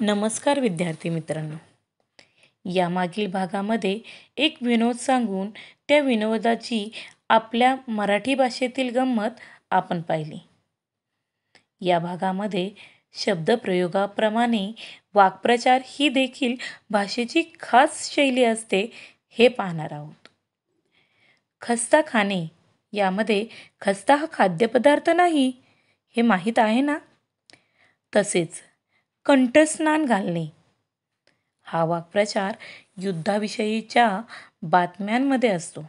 नमस्कार विद्यार्थी मित्रांनो यामागील भागामध्ये एक विनोद सांगून त्या विनोदाची आपल्या मराठी भाषेतील गंमत आपण पाहिली या भागामध्ये शब्दप्रयोगाप्रमाणे वाक्प्रचार ही देखील भाषेची खास शैली असते हे पाहणार आहोत खस्ता खाणे यामध्ये खस्ता हा खाद्यपदार्थ नाही हे माहीत आहे ना तसेच कंठस्नान घालणे हा वाक्प्रचार युद्धाविषयीच्या बातम्यांमध्ये असतो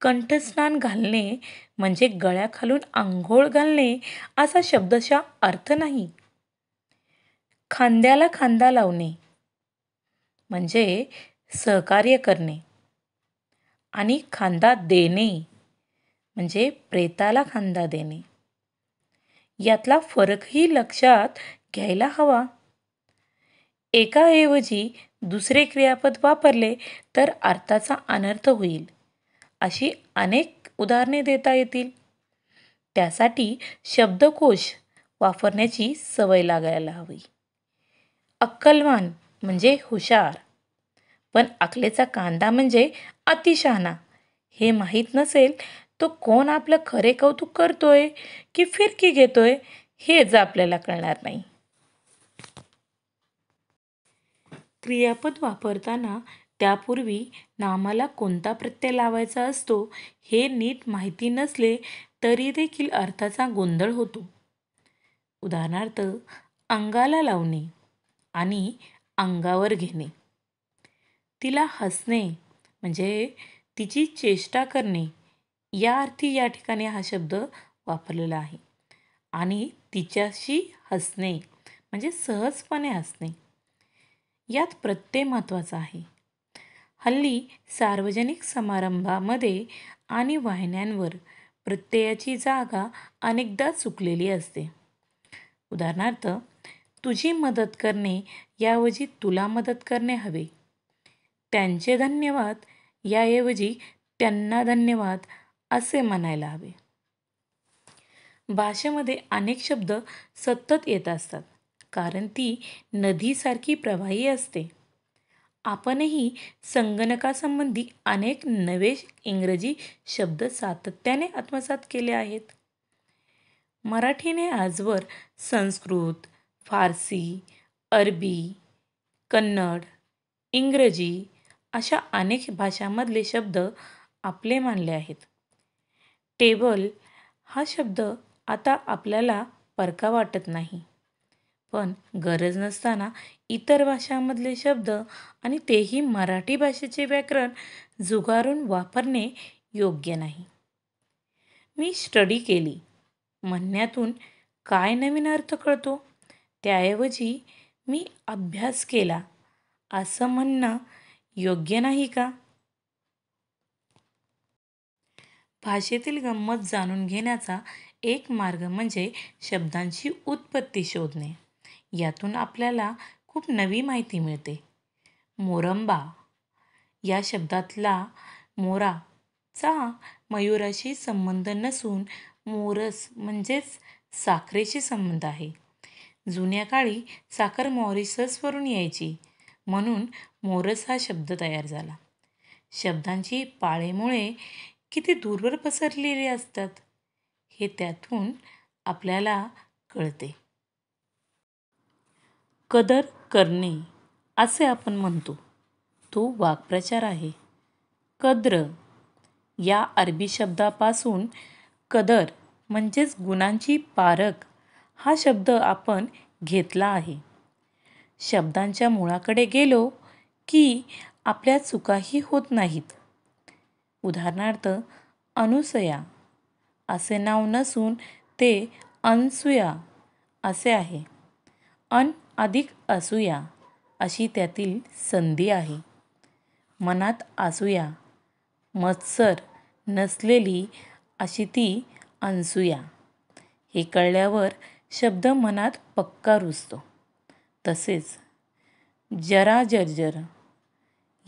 कंठस्नान घालणे म्हणजे गळ्याखालून आंघोळ घालणे असा शब्दशा अर्थ नाही खांद्याला खांदा लावणे म्हणजे सहकार्य करणे आणि खांदा देणे म्हणजे प्रेताला खांदा देणे यातला फरकही लक्षात घ्यायला हवा एकाऐवजी दुसरे क्रियापद वापरले तर अर्थाचा अनर्थ होईल अशी अनेक उदाहरणे देता येतील त्यासाठी शब्दकोश वापरण्याची सवय लागायला हवी अक्कलवान म्हणजे हुशार पण अकलेचा कांदा म्हणजे अतिशहाणा हे माहीत नसेल तो कोण आपलं खरे कौतुक करतोय की फिरकी घेतोय हेच आपल्याला कळणार नाही क्रियापद वापरताना त्यापूर्वी नामाला कोणता प्रत्यय लावायचा असतो हे नीट माहिती नसले तरी देखील अर्थाचा गोंधळ होतो उदाहरणार्थ अंगाला लावणे आणि अंगावर घेणे तिला हसणे म्हणजे तिची चेष्टा करणे या अर्थी या ठिकाणी हा शब्द वापरलेला आहे आणि तिच्याशी हसणे म्हणजे सहजपणे हसणे यात प्रत्यय महत्त्वाचा आहे हल्ली सार्वजनिक समारंभामध्ये आणि वाहिन्यांवर प्रत्ययाची जागा अनेकदा चुकलेली असते उदाहरणार्थ तुझी मदत करणे याऐवजी तुला मदत करणे हवे त्यांचे धन्यवाद याऐवजी त्यांना धन्यवाद असे म्हणायला हवे भाषेमध्ये अनेक शब्द सतत येत असतात कारण ती नदीसारखी प्रवाही असते आपणही संगणकासंबंधी अनेक नवे इंग्रजी शब्द सातत्याने आत्मसात केले आहेत मराठीने आजवर संस्कृत फारसी अरबी कन्नड इंग्रजी अशा अनेक भाषांमधले शब्द आपले मानले आहेत टेबल हा शब्द आता आपल्याला परका वाटत नाही पण गरज नसताना इतर भाषांमधले शब्द आणि तेही मराठी भाषेचे व्याकरण जुगारून वापरणे योग्य नाही मी स्टडी केली म्हणण्यातून काय नवीन अर्थ कळतो त्याऐवजी मी अभ्यास केला असं म्हणणं योग्य नाही का भाषेतील गंमत जाणून घेण्याचा एक मार्ग म्हणजे शब्दांची उत्पत्ती शोधणे यातून आपल्याला खूप नवी माहिती मिळते मोरंबा या शब्दातला मोरा चा मयुराशी संबंध नसून मोरस म्हणजेच साखरेशी संबंध आहे जुन्या काळी साखर मॉरिससवरून यायची म्हणून मोरस हा शब्द तयार झाला शब्दांची पाळेमुळे किती दूरवर पसरलेली असतात हे त्यातून आपल्याला कळते कदर करणे असे आपण म्हणतो तो वाक्प्रचार आहे कद्र या अरबी शब्दापासून कदर म्हणजेच गुणांची पारक हा शब्द आपण घेतला आहे शब्दांच्या मुळाकडे गेलो की आपल्या चुकाही होत नाहीत उदाहरणार्थ अनुसया असे नाव नसून ते अनसुया असे आहे अन अधिक असूया अशी त्यातील संधी आहे मनात असूया मत्सर नसलेली अशी ती अनसूया हे कळल्यावर शब्द मनात पक्का रुजतो तसेच जरा जर्जर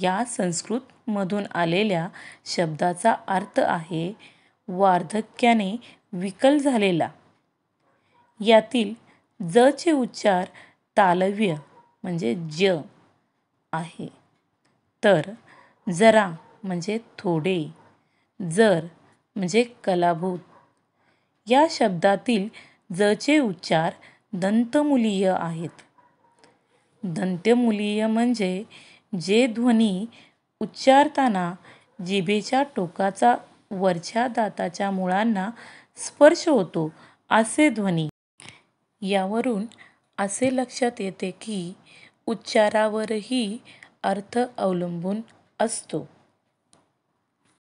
या संस्कृतमधून आलेल्या शब्दाचा अर्थ आहे वार्धक्याने विकल झालेला यातील जचे उच्चार तालव्य म्हणजे ज आहे तर जरा म्हणजे थोडे जर म्हणजे कलाभूत या शब्दातील जचे उच्चार दंतमुलीय आहेत दंतमुलीय म्हणजे जे ध्वनी उच्चारताना जिभेच्या टोकाचा वरच्या दाताच्या मुळांना स्पर्श होतो असे ध्वनी यावरून असे लक्षात येते की उच्चारावरही अर्थ अवलंबून असतो